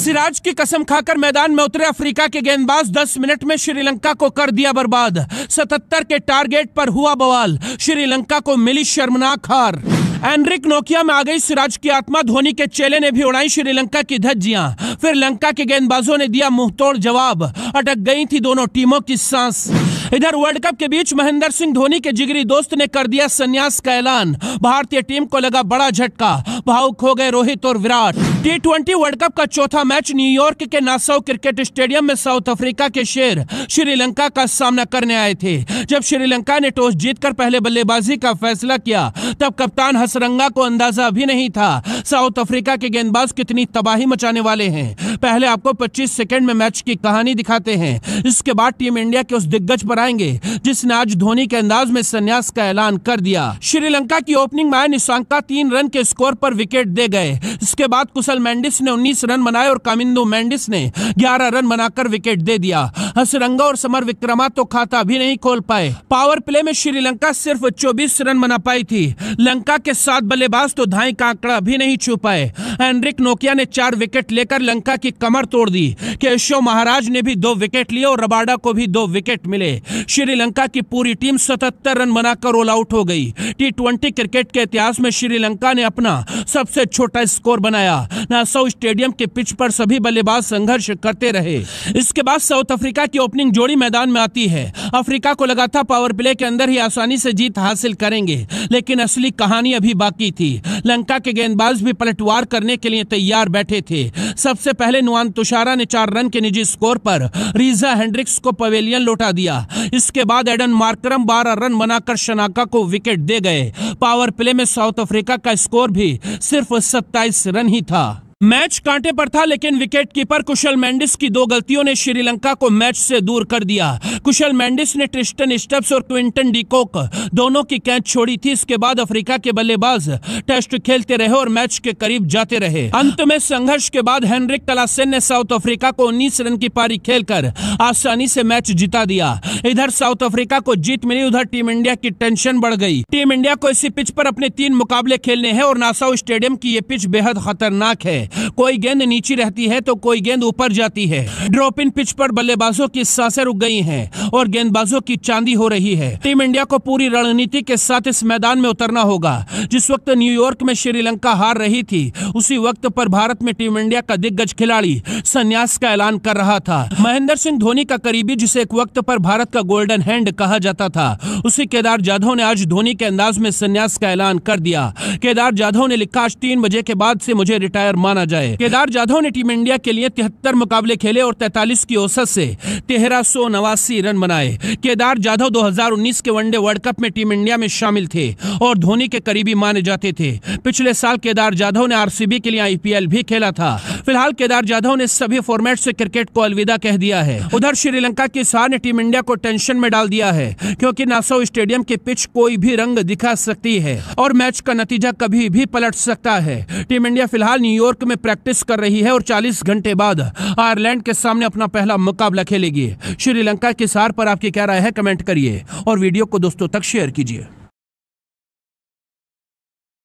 सिराज की कसम खाकर मैदान में उतरे अफ्रीका के गेंदबाज 10 मिनट में श्रीलंका को कर दिया बर्बाद 77 के टारगेट पर हुआ बवाल श्रीलंका को मिली शर्मनाक हार एनरिक नोकिया में आ गई सिराज की आत्मा धोनी के चेले ने भी उड़ाई श्रीलंका की धज्जिया फिर लंका के गेंदबाजों ने दिया मुंहतोड़ जवाब अटक गई थी दोनों टीमों की सांस इधर वर्ल्ड कप के बीच महेंद्र सिंह धोनी के जिगरी दोस्त ने कर दिया संन्यास का ऐलान भारतीय टीम को लगा बड़ा झटका भावुक हो गए रोहित और Virat T twenty World Cup का चौथा मैच न्यूयॉर्क के नासाउ क्रिकेट स्टेडियम में साउथ अफ्रीका के शेर श्रीलंका का सामना करने आए थे जब श्रीलंका ने टॉस जीतकर पहले बल्लेबाजी का फैसला किया तब कप्तान हसरंगा को अंदाजा भी नहीं था साउथ अफ्रीका के गेंदबाज कितनी तबाही मचाने वाले हैं पहले आपको 25 सेकंड में मैच की कहानी दिखाते हैं इसके बाद टीम इंडिया के उस दिग्गज पर आएंगे जिसने आज धोनी के अंदाज में संन्यास का ऐलान कर दिया श्रीलंका की ओपनिंग मैन निशांका तीन रन के स्कोर पर विकेट दे गए इसके बाद कुछ मिशल मैंडिस ने 19 रन बनाए और कामिंदो मैंडिस ने 11 रन बनाकर विकेट दे दिया हसरंगा और समर विक्रमा तो खाता भी नहीं खोल पाए पावर प्ले में श्रीलंका सिर्फ चौबीस रन बना पाई थी लंका के साथ बल्लेबाज तो धाई का आंकड़ा भी नहीं छू पाए एनरिक नोकिया ने चार विकेट लेकर लंका की कमर तोड़ दी केशव महाराज ने भी दो विकेट लिए और रबाडा को भी दो विकेट मिले श्रीलंका की पूरी टीम सतहत्तर रन बनाकर ऑल आउट हो गई टी क्रिकेट के इतिहास में श्रीलंका ने अपना सबसे छोटा स्कोर बनाया नासाउ स्टेडियम के पिच पर सभी बल्लेबाज संघर्ष करते रहे इसके बाद साउथ अफ्रीका की ओपनिंग जोड़ी मैदान में आती है अफ्रीका को लगा था पावर प्ले के अंदर ही आसानी से जीत हासिल करेंगे लेकिन असली कहानी अभी बाकी थी लंका के गेंदबाज भी पलटवार करने के लिए तैयार बैठे थे सबसे पहले नुआन तुषारा ने चार रन के निजी स्कोर पर रीजा हेंड्रिक्स को पवेलियन लौटा दिया इसके बाद एडन मार्करम बारह रन बनाकर शनाका को विकेट दे गए पावर प्ले में साउथ अफ्रीका का स्कोर भी सिर्फ सत्ताईस रन ही था मैच कांटे पर था लेकिन विकेटकीपर कुशल मेंडिस की दो गलतियों ने श्रीलंका को मैच से दूर कर दिया कुशल मेंडिस ने ट्रिस्टन स्टेप्स और क्विंटन डिकोक दोनों की कैच छोड़ी थी इसके बाद अफ्रीका के बल्लेबाज टेस्ट खेलते रहे और मैच के करीब जाते रहे अंत में संघर्ष के बाद हेनरिक कलासेन ने साउथ अफ्रीका को उन्नीस रन की पारी खेलकर आसानी से मैच जिता दिया इधर साउथ अफ्रीका को जीत मिली उधर टीम इंडिया की टेंशन बढ़ गई टीम इंडिया को इसी पिच पर अपने तीन मुकाबले खेलने हैं और नासाउ स्टेडियम की ये पिच बेहद खतरनाक है कोई गेंद नीचे रहती है तो कोई गेंद ऊपर जाती है ड्रॉप इन पिच पर बल्लेबाजों की सांसें रुक गई हैं और गेंदबाजों की चांदी हो रही है टीम इंडिया को पूरी रणनीति के साथ इस मैदान में उतरना होगा जिस वक्त न्यूयॉर्क में श्रीलंका हार रही थी उसी वक्त पर भारत में टीम इंडिया का दिग्गज खिलाड़ी संन्यास का ऐलान कर रहा था महेंद्र सिंह धोनी का करीबी जिसे एक वक्त पर भारत का गोल्डन हैंड कहा जाता था उसी केदार जाधव ने आज धोनी के अंदाज में संन्यास का ऐलान कर दिया केदार जाधव ने लिखा आज तीन बजे के बाद से मुझे रिटायर माना माना जाए केदार जाधव ने टीम इंडिया के लिए तिहत्तर मुकाबले खेले और तैतालीस की औसत से तेरह सौ नवासी रन बनाए केदार जाधव 2019 के वनडे वर्ल्ड कप में टीम इंडिया में शामिल थे और धोनी के करीबी माने जाते थे पिछले साल केदार जाधव ने आरसीबी के लिए आईपीएल भी खेला था फिलहाल केदार जाधव ने सभी फॉर्मेट से क्रिकेट को अलविदा कह दिया है उधर श्रीलंका की सार ने टीम इंडिया को टेंशन में डाल दिया है क्योंकि नासो स्टेडियम के पिच कोई भी रंग दिखा सकती है और मैच का नतीजा कभी भी पलट सकता है टीम इंडिया फिलहाल न्यूयॉर्क में प्रैक्टिस कर रही है और 40 घंटे बाद आयरलैंड के सामने अपना पहला मुकाबला खेलेगी श्रीलंका की सार पर आपकी क्या राय है कमेंट करिए और वीडियो को दोस्तों तक शेयर कीजिए